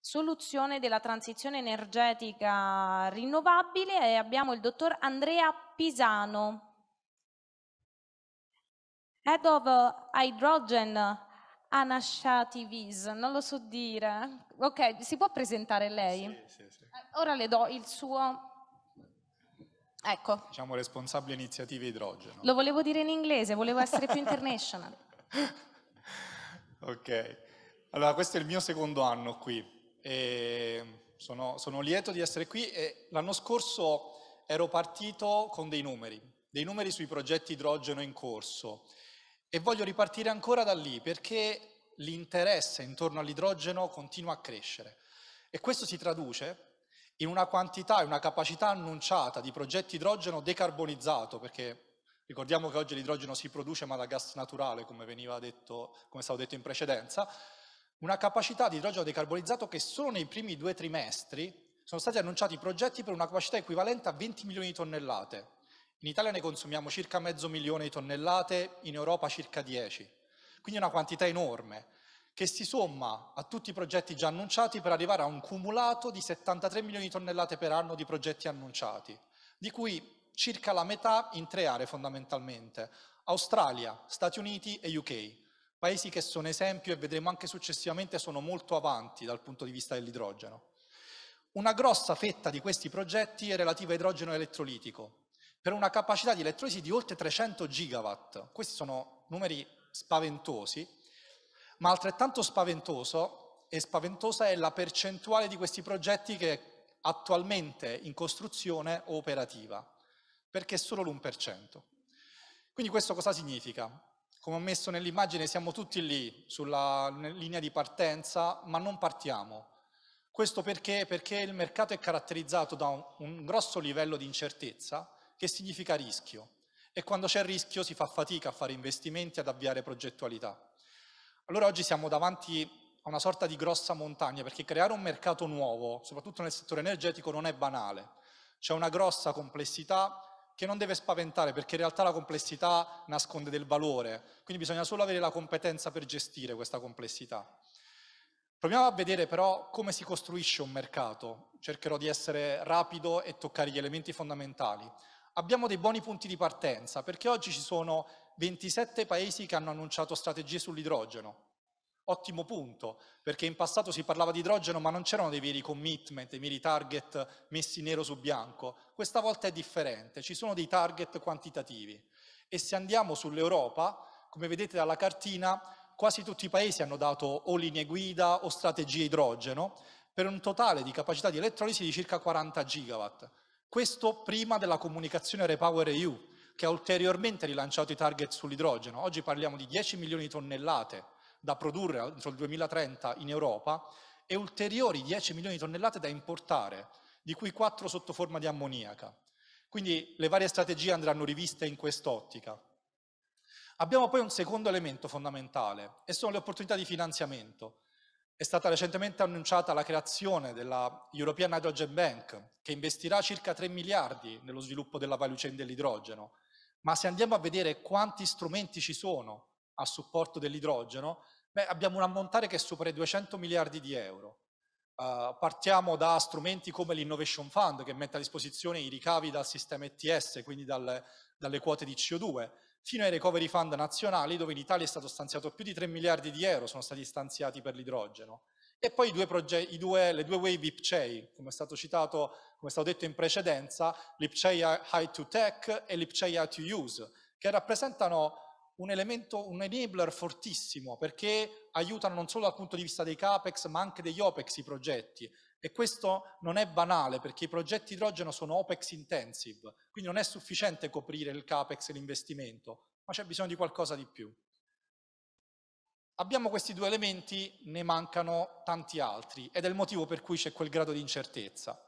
soluzione della transizione energetica rinnovabile e abbiamo il dottor Andrea Pisano, Head of Hydrogen Anashativis, non lo so dire. Ok, si può presentare lei? Sì, sì, sì. Eh, ora le do il suo... Ecco. Diciamo responsabile iniziative idrogeno. Lo volevo dire in inglese, volevo essere più international. ok. Allora, questo è il mio secondo anno qui e sono, sono lieto di essere qui l'anno scorso ero partito con dei numeri, dei numeri sui progetti idrogeno in corso e voglio ripartire ancora da lì perché l'interesse intorno all'idrogeno continua a crescere e questo si traduce in una quantità e una capacità annunciata di progetti idrogeno decarbonizzato perché ricordiamo che oggi l'idrogeno si produce ma da gas naturale come, detto, come è stato detto in precedenza una capacità di idrogeno decarbonizzato che solo nei primi due trimestri sono stati annunciati progetti per una capacità equivalente a 20 milioni di tonnellate. In Italia ne consumiamo circa mezzo milione di tonnellate, in Europa circa 10. Quindi una quantità enorme che si somma a tutti i progetti già annunciati per arrivare a un cumulato di 73 milioni di tonnellate per anno di progetti annunciati, di cui circa la metà in tre aree fondamentalmente, Australia, Stati Uniti e UK paesi che sono esempio e vedremo anche successivamente sono molto avanti dal punto di vista dell'idrogeno. Una grossa fetta di questi progetti è relativa a idrogeno elettrolitico, per una capacità di elettrolisi di oltre 300 gigawatt. Questi sono numeri spaventosi, ma altrettanto spaventoso e spaventosa è la percentuale di questi progetti che è attualmente in costruzione o operativa, perché è solo l'1%. Quindi questo cosa significa? Come ho messo nell'immagine siamo tutti lì, sulla linea di partenza, ma non partiamo. Questo perché? Perché il mercato è caratterizzato da un, un grosso livello di incertezza, che significa rischio. E quando c'è rischio si fa fatica a fare investimenti, ad avviare progettualità. Allora oggi siamo davanti a una sorta di grossa montagna, perché creare un mercato nuovo, soprattutto nel settore energetico, non è banale. C'è una grossa complessità che non deve spaventare perché in realtà la complessità nasconde del valore, quindi bisogna solo avere la competenza per gestire questa complessità. Proviamo a vedere però come si costruisce un mercato, cercherò di essere rapido e toccare gli elementi fondamentali. Abbiamo dei buoni punti di partenza perché oggi ci sono 27 paesi che hanno annunciato strategie sull'idrogeno, Ottimo punto, perché in passato si parlava di idrogeno ma non c'erano dei veri commitment, dei veri target messi nero su bianco. Questa volta è differente, ci sono dei target quantitativi. E se andiamo sull'Europa, come vedete dalla cartina, quasi tutti i paesi hanno dato o linee guida o strategie idrogeno per un totale di capacità di elettrolisi di circa 40 gigawatt. Questo prima della comunicazione Repower EU, che ha ulteriormente rilanciato i target sull'idrogeno. Oggi parliamo di 10 milioni di tonnellate da produrre entro il 2030 in Europa e ulteriori 10 milioni di tonnellate da importare, di cui 4 sotto forma di ammoniaca. Quindi le varie strategie andranno riviste in quest'ottica. Abbiamo poi un secondo elemento fondamentale e sono le opportunità di finanziamento. È stata recentemente annunciata la creazione della European Hydrogen Bank che investirà circa 3 miliardi nello sviluppo della value chain dell'idrogeno. Ma se andiamo a vedere quanti strumenti ci sono, a supporto dell'idrogeno, abbiamo un ammontare che supera i 200 miliardi di euro. Uh, partiamo da strumenti come l'Innovation Fund che mette a disposizione i ricavi dal sistema ETS, quindi dal, dalle quote di CO2, fino ai recovery fund nazionali dove in Italia è stato stanziato più di 3 miliardi di euro, sono stati stanziati per l'idrogeno. E poi i due i due, le due wave IPCEI, come è stato citato, come è stato detto in precedenza, l'IPCEI High to Tech e l'IPCEI High to Use, che rappresentano un elemento, un enabler fortissimo perché aiutano non solo dal punto di vista dei CAPEX ma anche degli OPEX i progetti e questo non è banale perché i progetti idrogeno sono OPEX intensive, quindi non è sufficiente coprire il CAPEX e l'investimento, ma c'è bisogno di qualcosa di più. Abbiamo questi due elementi, ne mancano tanti altri ed è il motivo per cui c'è quel grado di incertezza.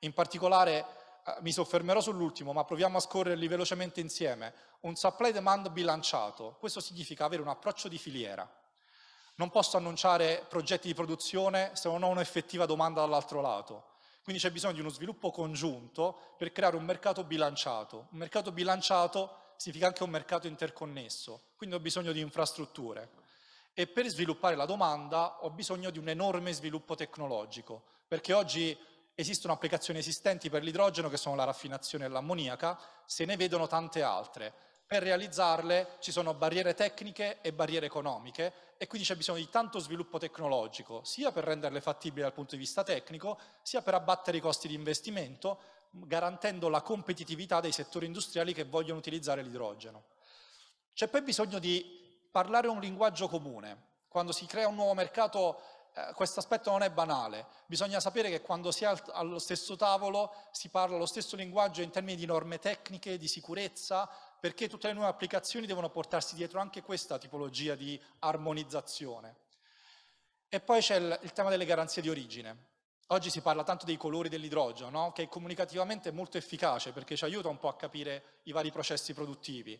In particolare eh, mi soffermerò sull'ultimo, ma proviamo a scorrerli velocemente insieme, un supply-demand bilanciato. Questo significa avere un approccio di filiera. Non posso annunciare progetti di produzione se non ho un'effettiva domanda dall'altro lato. Quindi c'è bisogno di uno sviluppo congiunto per creare un mercato bilanciato. Un mercato bilanciato significa anche un mercato interconnesso, quindi ho bisogno di infrastrutture. E per sviluppare la domanda ho bisogno di un enorme sviluppo tecnologico, perché oggi esistono applicazioni esistenti per l'idrogeno che sono la raffinazione e l'ammoniaca, se ne vedono tante altre. Per realizzarle ci sono barriere tecniche e barriere economiche e quindi c'è bisogno di tanto sviluppo tecnologico, sia per renderle fattibili dal punto di vista tecnico, sia per abbattere i costi di investimento, garantendo la competitività dei settori industriali che vogliono utilizzare l'idrogeno. C'è poi bisogno di parlare un linguaggio comune. Quando si crea un nuovo mercato eh, questo aspetto non è banale, bisogna sapere che quando si è allo stesso tavolo si parla lo stesso linguaggio in termini di norme tecniche, di sicurezza, perché tutte le nuove applicazioni devono portarsi dietro anche questa tipologia di armonizzazione. E poi c'è il, il tema delle garanzie di origine. Oggi si parla tanto dei colori dell'idrogeno, no? che comunicativamente è molto efficace perché ci aiuta un po' a capire i vari processi produttivi,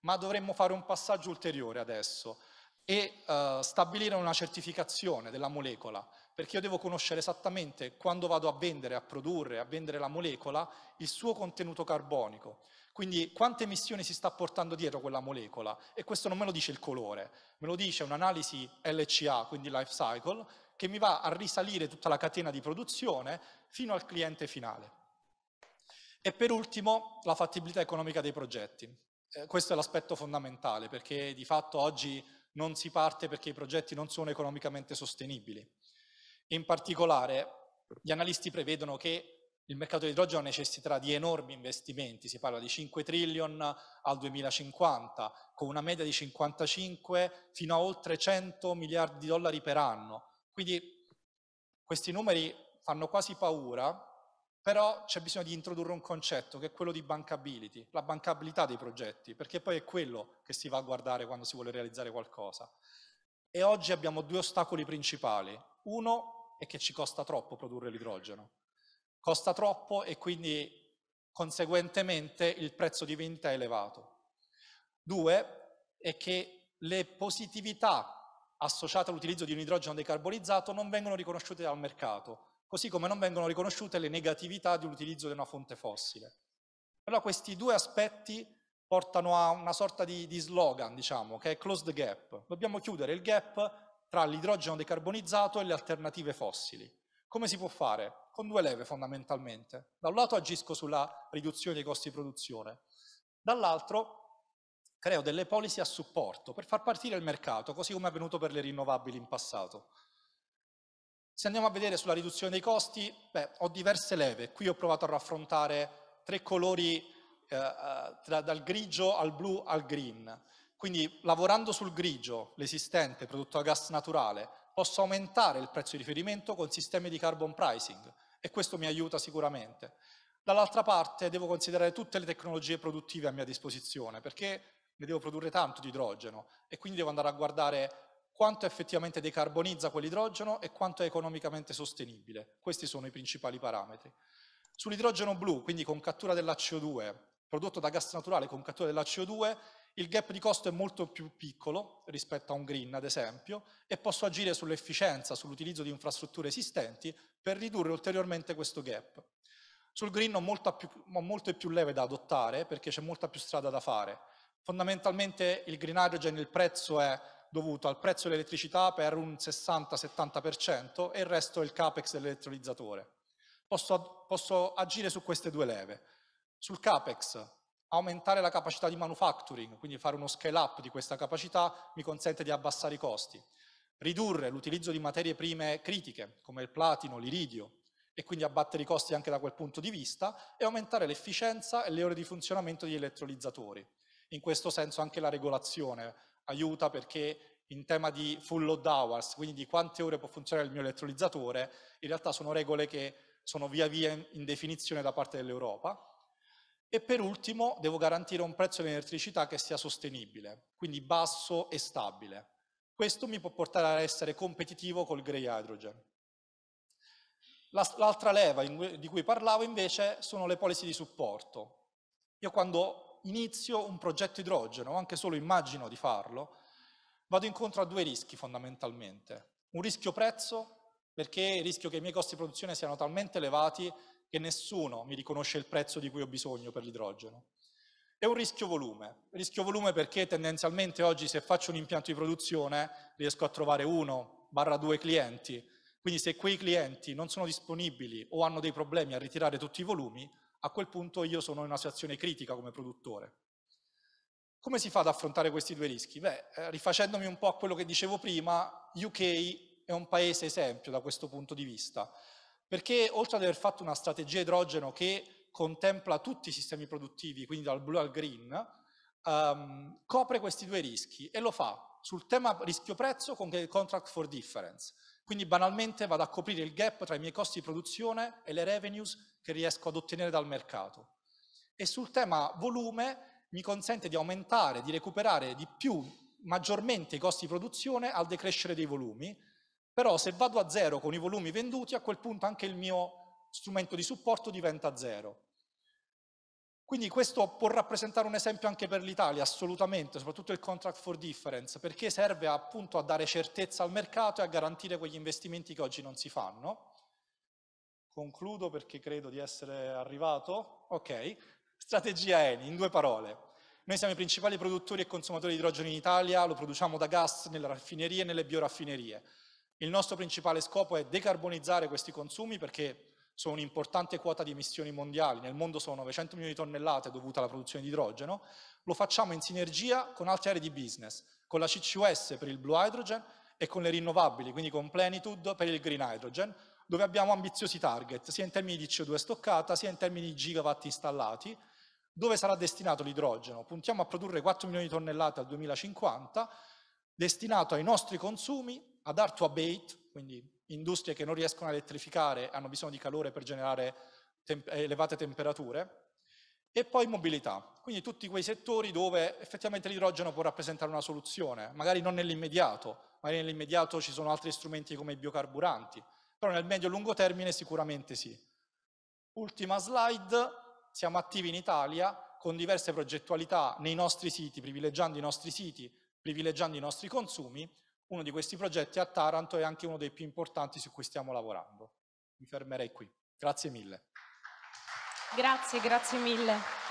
ma dovremmo fare un passaggio ulteriore adesso, e uh, stabilire una certificazione della molecola, perché io devo conoscere esattamente quando vado a vendere, a produrre, a vendere la molecola, il suo contenuto carbonico. Quindi quante emissioni si sta portando dietro quella molecola e questo non me lo dice il colore, me lo dice un'analisi LCA, quindi life cycle, che mi va a risalire tutta la catena di produzione fino al cliente finale. E per ultimo la fattibilità economica dei progetti. Eh, questo è l'aspetto fondamentale perché di fatto oggi non si parte perché i progetti non sono economicamente sostenibili. In particolare, gli analisti prevedono che il mercato dell'idrogeno necessiterà di enormi investimenti, si parla di 5 trillion al 2050, con una media di 55 fino a oltre 100 miliardi di dollari per anno. Quindi questi numeri fanno quasi paura però c'è bisogno di introdurre un concetto che è quello di bankability, la bancabilità dei progetti, perché poi è quello che si va a guardare quando si vuole realizzare qualcosa. E oggi abbiamo due ostacoli principali. Uno è che ci costa troppo produrre l'idrogeno. Costa troppo e quindi conseguentemente il prezzo di vendita è elevato. Due è che le positività associate all'utilizzo di un idrogeno decarbonizzato non vengono riconosciute dal mercato così come non vengono riconosciute le negatività di un utilizzo di una fonte fossile. Però questi due aspetti portano a una sorta di, di slogan, diciamo, che è close the gap. Dobbiamo chiudere il gap tra l'idrogeno decarbonizzato e le alternative fossili. Come si può fare? Con due leve fondamentalmente. Da un lato agisco sulla riduzione dei costi di produzione, dall'altro creo delle policy a supporto per far partire il mercato, così come è avvenuto per le rinnovabili in passato. Se andiamo a vedere sulla riduzione dei costi, beh, ho diverse leve. Qui ho provato a raffrontare tre colori eh, eh tra, dal grigio al blu al green. Quindi lavorando sul grigio, l'esistente, prodotto a gas naturale, posso aumentare il prezzo di riferimento con sistemi di carbon pricing e questo mi aiuta sicuramente. Dall'altra parte devo considerare tutte le tecnologie produttive a mia disposizione perché ne devo produrre tanto di idrogeno e quindi devo andare a guardare quanto effettivamente decarbonizza quell'idrogeno e quanto è economicamente sostenibile. Questi sono i principali parametri. Sull'idrogeno blu, quindi con cattura della CO2, prodotto da gas naturale con cattura della CO2, il gap di costo è molto più piccolo rispetto a un green, ad esempio, e posso agire sull'efficienza, sull'utilizzo di infrastrutture esistenti per ridurre ulteriormente questo gap. Sul green ho, più, ho molte più leve da adottare perché c'è molta più strada da fare. Fondamentalmente il green hydrogen, il prezzo è dovuto al prezzo dell'elettricità per un 60-70% e il resto è il capex dell'elettrolizzatore. Posso, posso agire su queste due leve. Sul capex, aumentare la capacità di manufacturing, quindi fare uno scale up di questa capacità, mi consente di abbassare i costi. Ridurre l'utilizzo di materie prime critiche, come il platino, l'iridio, e quindi abbattere i costi anche da quel punto di vista, e aumentare l'efficienza e le ore di funzionamento degli elettrolizzatori. In questo senso anche la regolazione aiuta perché in tema di full load hours, quindi di quante ore può funzionare il mio elettrolizzatore, in realtà sono regole che sono via via in definizione da parte dell'Europa. E per ultimo devo garantire un prezzo dell'elettricità che sia sostenibile, quindi basso e stabile. Questo mi può portare ad essere competitivo col grey hydrogen. L'altra leva di cui parlavo invece sono le policy di supporto. Io quando inizio un progetto idrogeno, o anche solo immagino di farlo, vado incontro a due rischi fondamentalmente. Un rischio prezzo, perché il rischio che i miei costi di produzione siano talmente elevati che nessuno mi riconosce il prezzo di cui ho bisogno per l'idrogeno. E un rischio volume. Rischio volume perché tendenzialmente oggi se faccio un impianto di produzione riesco a trovare uno, barra due clienti, quindi se quei clienti non sono disponibili o hanno dei problemi a ritirare tutti i volumi, a quel punto io sono in una situazione critica come produttore. Come si fa ad affrontare questi due rischi? Beh, eh, rifacendomi un po' a quello che dicevo prima, UK è un paese esempio da questo punto di vista, perché oltre ad aver fatto una strategia idrogeno che contempla tutti i sistemi produttivi, quindi dal blu al green, um, copre questi due rischi e lo fa sul tema rischio prezzo con il contract for difference. Quindi banalmente vado a coprire il gap tra i miei costi di produzione e le revenues che riesco ad ottenere dal mercato. E sul tema volume mi consente di aumentare, di recuperare di più, maggiormente i costi di produzione al decrescere dei volumi, però se vado a zero con i volumi venduti a quel punto anche il mio strumento di supporto diventa zero. Quindi questo può rappresentare un esempio anche per l'Italia, assolutamente, soprattutto il contract for difference, perché serve appunto a dare certezza al mercato e a garantire quegli investimenti che oggi non si fanno. Concludo perché credo di essere arrivato. Ok, strategia ENI, in due parole. Noi siamo i principali produttori e consumatori di idrogeno in Italia, lo produciamo da gas nelle raffinerie e nelle bioraffinerie. Il nostro principale scopo è decarbonizzare questi consumi perché sono un'importante quota di emissioni mondiali, nel mondo sono 900 milioni di tonnellate dovute alla produzione di idrogeno, lo facciamo in sinergia con altre aree di business, con la CCUS per il blue hydrogen e con le rinnovabili, quindi con Plenitude per il green hydrogen, dove abbiamo ambiziosi target, sia in termini di CO2 stoccata, sia in termini di gigawatt installati, dove sarà destinato l'idrogeno. Puntiamo a produrre 4 milioni di tonnellate al 2050, destinato ai nostri consumi, ad art to abate, quindi industrie che non riescono a elettrificare hanno bisogno di calore per generare tem elevate temperature, e poi mobilità, quindi tutti quei settori dove effettivamente l'idrogeno può rappresentare una soluzione, magari non nell'immediato, magari nell'immediato ci sono altri strumenti come i biocarburanti, però nel medio e lungo termine sicuramente sì. Ultima slide, siamo attivi in Italia con diverse progettualità nei nostri siti, privilegiando i nostri siti, privilegiando i nostri consumi, uno di questi progetti a Taranto è anche uno dei più importanti su cui stiamo lavorando. Mi fermerei qui. Grazie mille. Grazie, grazie mille.